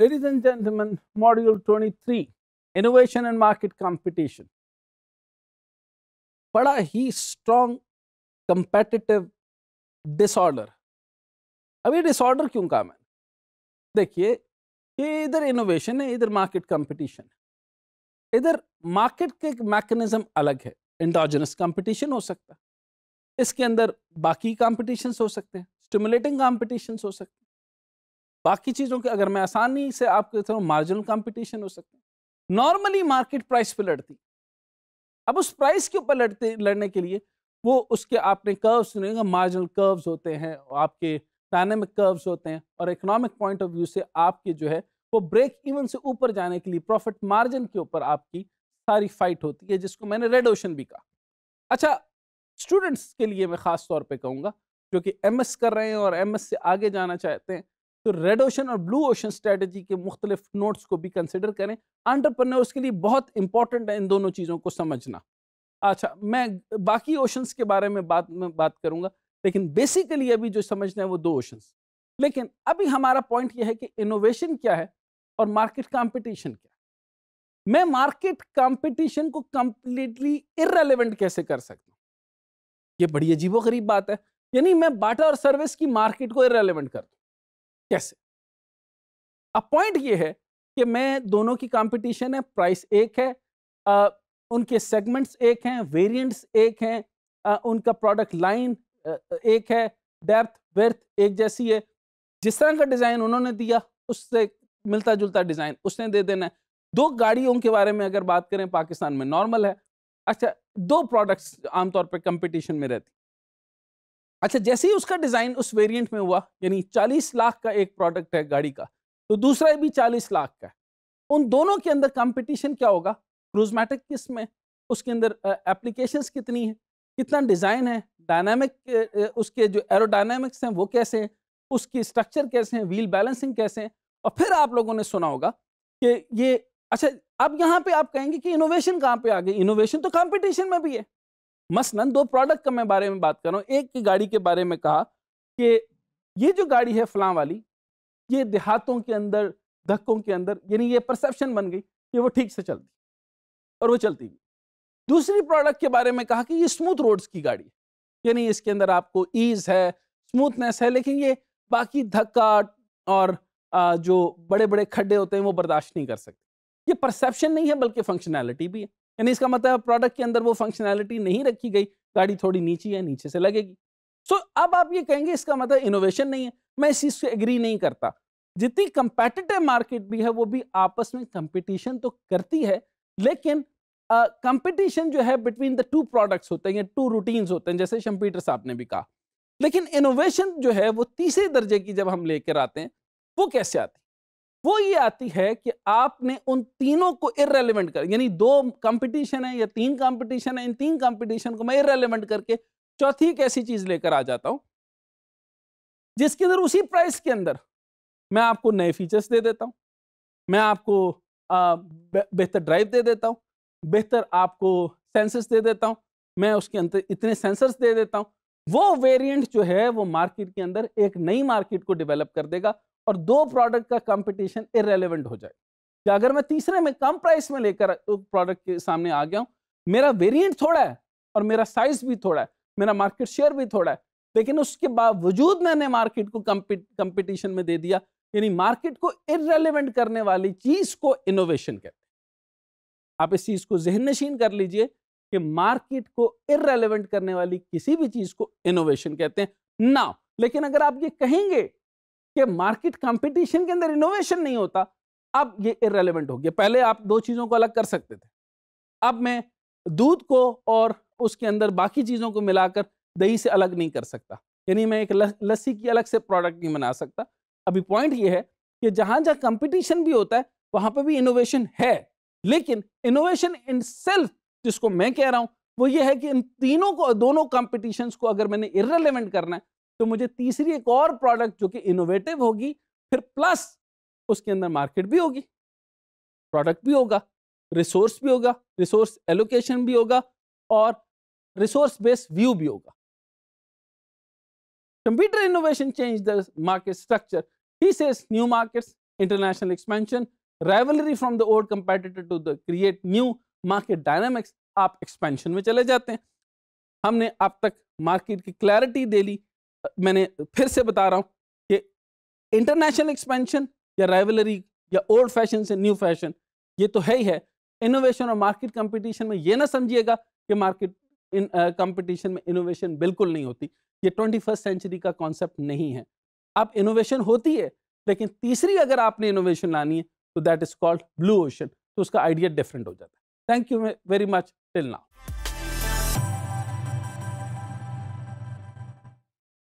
Ladies and gentlemen, module 23, innovation and market competition. Bada he strong competitive disorder. अब ये disorder kyun kaam hai? Dekhiye, ye idhar innovation hai, idhar market competition है इधर market ke mechanism alag hai. endogenous competition ho sakta. Iske andar baki competitions ho sakte हैं stimulating competitions ho sakte हैं बाकी चीज़ों के अगर मैं आसानी से आपके थ्रू मार्जिनल कंपटीशन हो सकता है नॉर्मली मार्केट प्राइस पर लड़ती अब उस प्राइस के ऊपर लड़ते लड़ने के लिए वो उसके आपने कर्व सुनेगा मार्जिनल कर्व्स होते हैं आपके डायनेमिक कर्व्स होते हैं और इकोनॉमिक पॉइंट ऑफ व्यू से आपके जो है वो ब्रेक इवन से ऊपर जाने के लिए प्रॉफिट मार्जिन के ऊपर आपकी सारी फाइट होती है जिसको मैंने रेड ओशन भी कहा अच्छा स्टूडेंट्स के लिए मैं ख़ास तौर पे कहूँगा जो कि एमएस कर रहे हैं और एमएस से आगे जाना चाहते हैं तो रेड ओशन और ब्लू ओशन स्ट्रेटजी के मुख्तलिफ नोट्स को भी कंसिडर करें आंट्रप्रनर्स के लिए बहुत इंपॉर्टेंट है इन दोनों चीज़ों को समझना अच्छा मैं बाकी ओशंस के बारे में बात में बात करूंगा लेकिन बेसिकली अभी जो समझना है वो दो ओशंस लेकिन अभी हमारा पॉइंट यह है कि इनोवेशन क्या है और मार्केट कंपटीशन क्या है मैं मार्केट कंपटीशन को कंप्लीटली इरेलीवेंट कैसे कर सकता हूँ ये बड़ी अजीबो गरीब बात है यानी मैं बाटा और सर्विस की मार्केट को इरेलीवेंट कर दूँ कैसे अब पॉइंट ये है कि मैं दोनों की कंपटीशन है प्राइस एक है आ, उनके सेगमेंट्स एक हैं वेरिएंट्स एक हैं उनका प्रोडक्ट लाइन एक है डेप्थ वर्थ एक जैसी है जिस तरह का डिज़ाइन उन्होंने दिया उससे मिलता जुलता डिज़ाइन उसने दे देना है दो गाड़ियों के बारे में अगर बात करें पाकिस्तान में नॉर्मल है अच्छा दो प्रोडक्ट्स आमतौर पर कंपटीशन में रहती अच्छा जैसे ही उसका डिज़ाइन उस वेरिएंट में हुआ यानी चालीस लाख का एक प्रोडक्ट है गाड़ी का तो दूसरा भी चालीस लाख का उन दोनों के अंदर कंपटीशन क्या होगा क्रूजमेटिक किस में उसके अंदर एप्लीकेशन कितनी है कितना डिज़ाइन है डायनामिक उसके जो एरोडायनामिक्स हैं वो कैसे हैं उसकी स्ट्रक्चर कैसे हैं व्हील बैलेंसिंग कैसे हैं और फिर आप लोगों ने सुना होगा कि ये अच्छा अब यहाँ पे आप कहेंगे कि इनोवेशन कहाँ पे आ गई इनोवेशन तो कंपटीशन में भी है मसलन दो प्रोडक्ट का मैं बारे में बात कर रहा हूँ एक की गाड़ी के बारे में कहा कि ये जो गाड़ी है फलां वाली ये देहातों के अंदर धक्कों के अंदर यानी ये परसेप्शन बन गई कि वो ठीक से चलती और वो चलती भी दूसरी प्रोडक्ट के बारे में कहा कि ये स्मूथ रोड्स की गाड़ी है यानी इसके अंदर आपको ईज है स्मूथनेस है लेकिन ये बाकी धक्का और जो बड़े बड़े खड्डे होते हैं वो बर्दाश्त नहीं कर सकते ये परसेप्शन नहीं है बल्कि फंक्शनैलिटी भी है यानी इसका मतलब प्रोडक्ट के अंदर वो फंक्शनैलिटी नहीं रखी गई गाड़ी थोड़ी नीची है नीचे से लगेगी सो so, अब आप ये कहेंगे इसका मतलब इनोवेशन नहीं है मैं इस चीज़ से एग्री नहीं करता जितनी कंपेटिटिव मार्केट भी है वो भी आपस में कंपटीशन तो करती है लेकिन कंपटीशन uh, जो है बिटवीन द टू प्रोडक्ट्स होते हैं या टू रूटीन्स होते हैं जैसे शम्पीटर साहब ने भी कहा लेकिन इनोवेशन जो है वो तीसरे दर्जे की जब हम लेकर आते हैं वो कैसे आती वो ये आती है कि आपने उन तीनों को इरेलीवेंट कर यानी दो कंपटीशन है या तीन कंपटीशन है इन तीन कंपटीशन को मैं इरेलीवेंट करके चौथी एक ऐसी चीज लेकर आ जाता हूं जिसके अंदर उसी प्राइस के अंदर मैं आपको नए फीचर्स दे देता हूं मैं आपको बेहतर ड्राइव दे देता हूं बेहतर आपको सेंसर्स दे देता हूं मैं उसके अंदर इतने सेंसर्स दे देता हूं वो वेरिएंट जो है वो मार्केट के अंदर एक नई मार्केट को डेवलप कर देगा और दो प्रोडक्ट का कंपटीशन इरेलीवेंट हो जाए कि अगर मैं तीसरे में कम प्राइस में लेकर प्रोडक्ट के सामने आ गया हूँ मेरा वेरिएंट थोड़ा है और मेरा साइज भी थोड़ा है मेरा मार्केट शेयर भी थोड़ा है लेकिन उसके बावजूद मैंने मार्केट को कंपटीशन में दे दिया यानी मार्केट को इरेलीवेंट करने वाली चीज को इनोवेशन कहते हैं आप इस चीज को जहन नशीन कर लीजिए कि मार्केट को इरेलीवेंट करने वाली किसी भी चीज को इनोवेशन कहते हैं ना लेकिन अगर आप ये कहेंगे कि मार्केट कंपटीशन के अंदर इनोवेशन नहीं होता अब ये इरेलीवेंट हो गया पहले आप दो चीज़ों को अलग कर सकते थे अब मैं दूध को और उसके अंदर बाकी चीज़ों को मिलाकर दही से अलग नहीं कर सकता यानी मैं एक लस्सी की अलग से प्रोडक्ट नहीं बना सकता अभी पॉइंट ये है कि जहाँ जहाँ कंपटीशन भी होता है वहाँ पर भी इनोवेशन है लेकिन इनोवेशन इन सेल्फ जिसको मैं कह रहा हूँ वो ये है कि इन तीनों को दोनों कॉम्पिटिशन्स को अगर मैंने इरेलीवेंट करना है तो मुझे तीसरी एक और प्रोडक्ट जो कि इनोवेटिव होगी फिर प्लस उसके अंदर मार्केट भी होगी प्रोडक्ट भी होगा रिसोर्स भी होगा रिसोर्स एलोकेशन भी होगा और रिसोर्स बेस्ड व्यू भी होगा computer innovation change the market structure ही seize new markets international expansion rivalry from the old competitor to the create new market dynamics आप एक्सपेंशन में चले जाते हैं हमने अब तक मार्केट की क्लैरिटी दे ली मैंने फिर से बता रहा हूं कि इंटरनेशनल एक्सपेंशन या राइवलरी या ओल्ड फैशन से न्यू फैशन ये तो है ही है इनोवेशन और मार्केट कंपटीशन में ये ना समझिएगा कि मार्केट इन कंपटीशन में इनोवेशन बिल्कुल नहीं होती ये ट्वेंटी फर्स्ट सेंचुरी का कॉन्सेप्ट नहीं है अब इनोवेशन होती है लेकिन तीसरी अगर आपने इनोवेशन लानी है तो that is called blue ocean तो उसका आइडिया डिफरेंट हो जाता है thank you very much till now